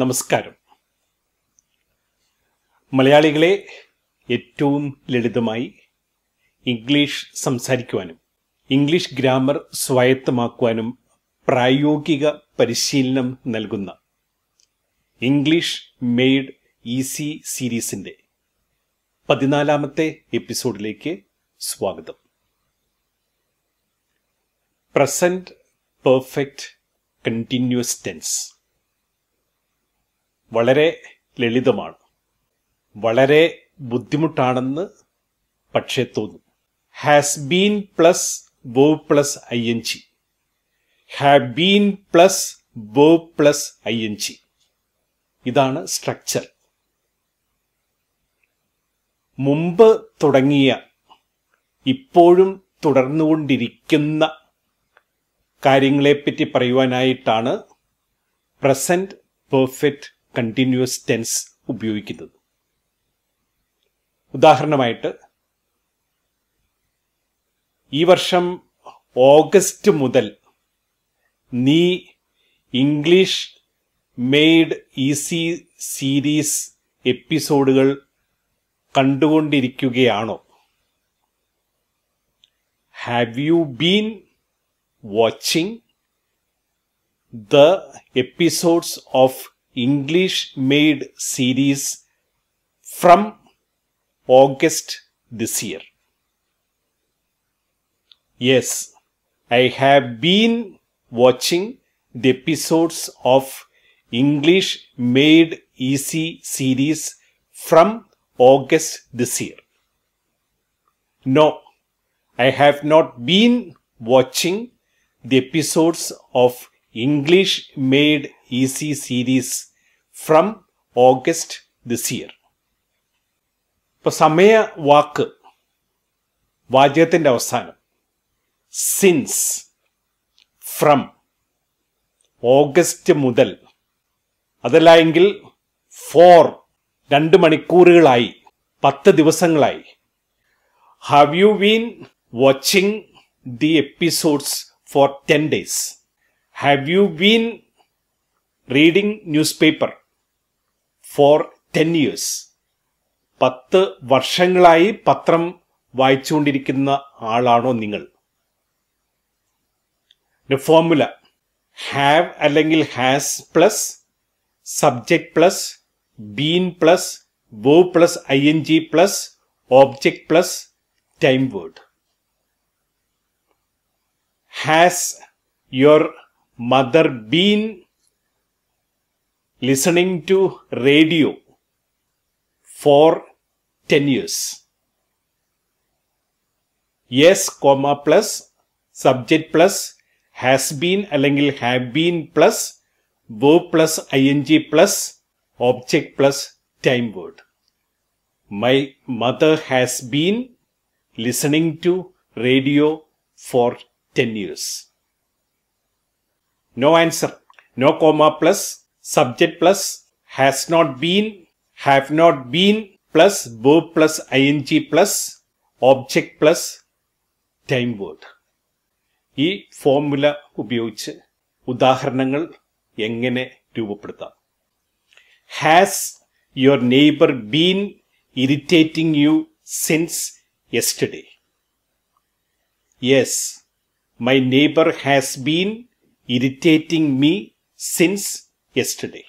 നമസ്കാരം മലയാളികളെ ഏറ്റവും ലളിതമായി ഇംഗ്ലീഷ് സംസാരിക്കുവാനും ഇംഗ്ലീഷ് ഗ്രാമർ സ്വായത്തമാക്കുവാനും പ്രായോഗിക പരിശീലനം നൽകുന്ന ഇംഗ്ലീഷ് മെയ്ഡ് ഈസി സീരീസിൻ്റെ പതിനാലാമത്തെ എപ്പിസോഡിലേക്ക് സ്വാഗതം പ്രസന്റ് പെർഫെക്റ്റ് കണ്ടിന്യൂസ് ടെൻസ് വളരെ ലളിതമാണ് വളരെ ബുദ്ധിമുട്ടാണെന്ന് പക്ഷേ തോന്നും has been plus verb plus I N G have been plus verb plus I N G ഇതാണ് സ്ട്രക്ചർ മുമ്പ് തുടങ്ങിയ ഇപ്പോഴും തുടർന്നുകൊണ്ടിരിക്കുന്ന കാര്യങ്ങളെപ്പറ്റി പറയുവാനായിട്ടാണ് പ്രസൻറ്റ് പെർഫെക്റ്റ് കണ്ടിന്യൂസ് ടെൻസ് ഉപയോഗിക്കുന്നത് ഉദാഹരണമായിട്ട് ഈ വർഷം ഓഗസ്റ്റ് മുതൽ നീ ഇംഗ്ലീഷ് മെയ്ഡ് ഈസി സീരീസ് എപ്പിസോഡുകൾ കണ്ടുകൊണ്ടിരിക്കുകയാണോ have you been watching the episodes of English made series from August this year. Yes, I have been watching the episodes of English Made Easy series from August this year. No, I have not been watching the episodes of English made easy series from August this year ഇപ്പൊ സമയ വാക്ക് വാചകത്തിന്റെ അവസാനം since from August മുതൽ അതല്ല എങ്കിൽ four രണ്ട് മണിക്കൂറുകളായി പത്ത് ദിവസങ്ങളായി have you been watching the episodes for ten days have you been been newspaper for ten years പത്ത് വർഷങ്ങളായി പത്രം വായിച്ചുകൊണ്ടിരിക്കുന്ന ആളാണോ നിങ്ങൾ ഫോർമുല ഹാവ് അല്ലെങ്കിൽ has plus subject plus been plus വോ plus I N G plus object plus time word has your mother been listening to radio for 10 years yes comma plus subject plus has been along with have been plus verb plus ing plus object plus time word my mother has been listening to radio for 10 years no answer no comma plus subject plus has not been have not been plus verb plus I N G plus object plus time word ഈ formula ഉപയോഗിച്ച് ഉദാഹരണങ്ങൾ എങ്ങനെ രൂപപ്പെടുത്താം has your neighbour been irritating you since yesterday yes my neighbour has been irritating me since yesterday.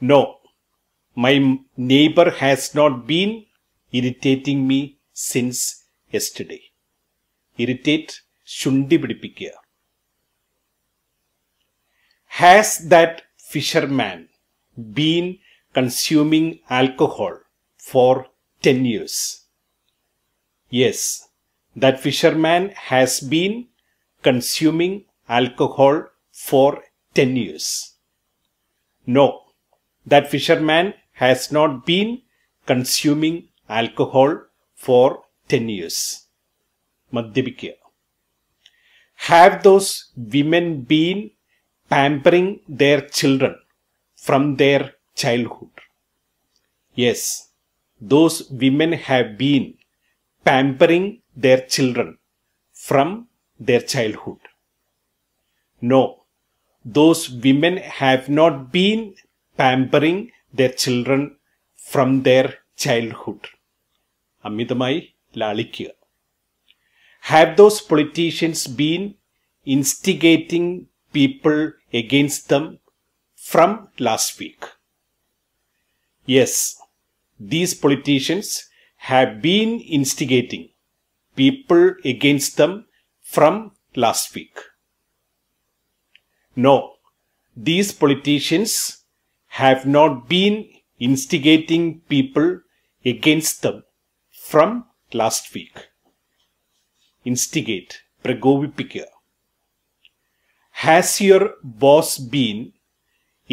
No, my neighbor has not been irritating me since yesterday. Irritate Shundibidipikya. Has that fisherman been consuming alcohol for 10 years? Yes, that fisherman has been consuming alcohol for 10 years. No, that fisherman has not been consuming alcohol for 10 years. മദ്യപിക്കുക have those women been pampering their children from their childhood? Yes, those women have been pampering their children from their childhood. No, those women have not been pampering their children from their childhood. അമിതമായി ലാളിക്കുക have those politicians been instigating people against them from last week yes these politicians have been instigating people against them from last week no, these politicians have not been instigating people against them from last week. Instigate, പ്രകോപിപ്പിക്കുക Has your boss been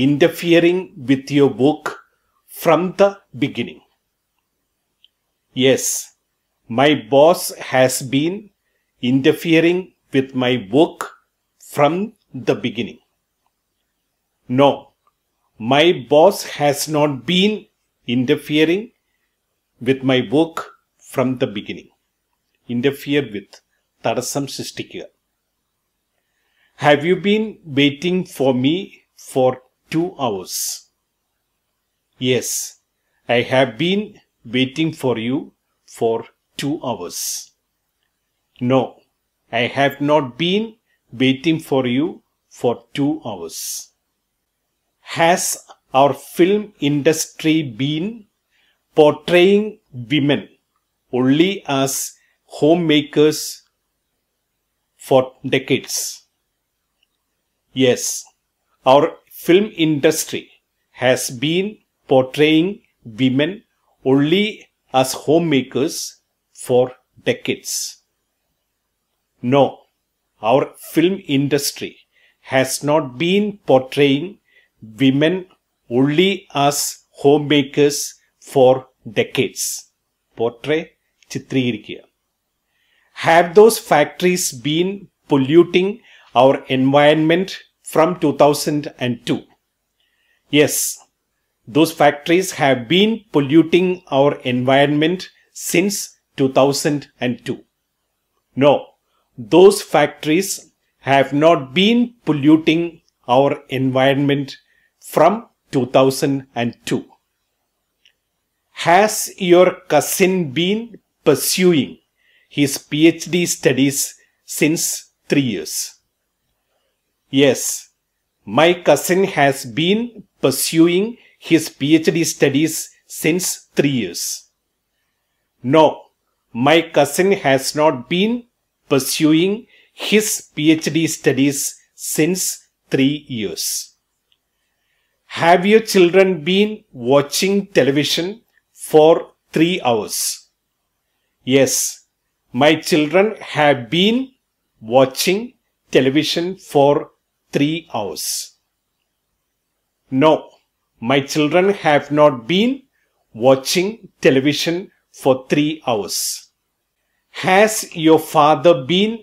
interfering with your work from the beginning? Yes, my boss has been interfering with my work from the beginning. No, my boss has not been interfering with my work from the beginning. Interfere with Tarasam Sistikya. Have you been waiting for me for two hours? Yes, I have been waiting for you for two hours. No, I have not been waiting for you for two hours. Has our film industry been portraying women only as homemakers for decades? Yes, our film industry has been portraying women only as homemakers for decades. No, our film industry has not been portraying women only as homemakers for decades. Portray, ചിത്രീകരിക്കുക. Have those factories been polluting our environment from 2002? Yes, those factories have been polluting our environment since 2002. No, those factories have not been polluting our environment from 2002. Has your cousin been pursuing his PhD studies since three years? Yes, my cousin has been pursuing his PhD studies since three years. No, my cousin has not been pursuing his PhD studies since three years. Have your children been watching television for three hours? Yes, my children have been watching television for three hours. No, my children have not been watching television for three hours. Has your father been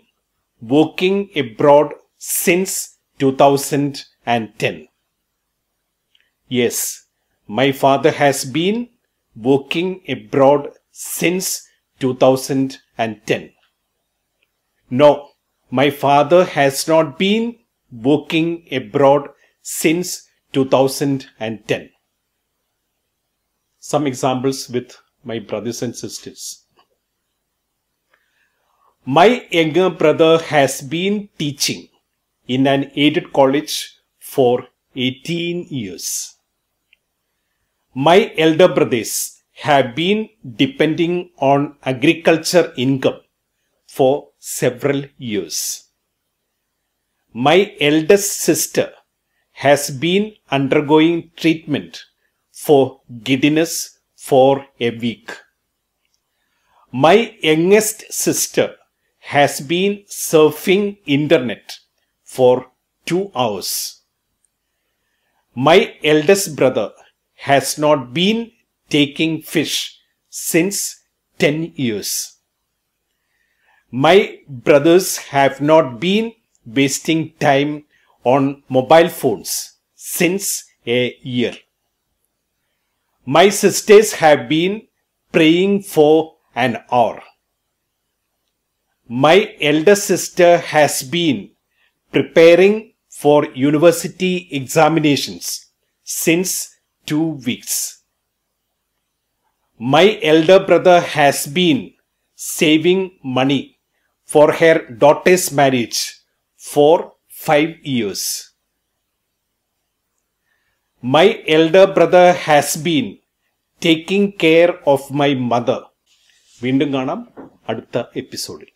working abroad since 2010. Yes, my father has been working abroad since 2010. No, my father has not been working abroad since 2010. Some examples with my brothers and sisters. My younger brother has been teaching in an aided college for 18 years. My elder brothers have been depending on agriculture income for several years. My eldest sister has been undergoing treatment for giddiness for a week. My youngest sister has been surfing internet for two hours. My eldest brother has not been taking fish since 10 years. My brothers have not been wasting time on mobile phones since a year. My sisters have been praying for an hour my elder sister has been preparing for university examinations since two weeks. My elder brother has been saving money for her daughter's marriage for five years. My elder brother has been taking care of my mother. വീണ്ടും കാണാം അടുത്ത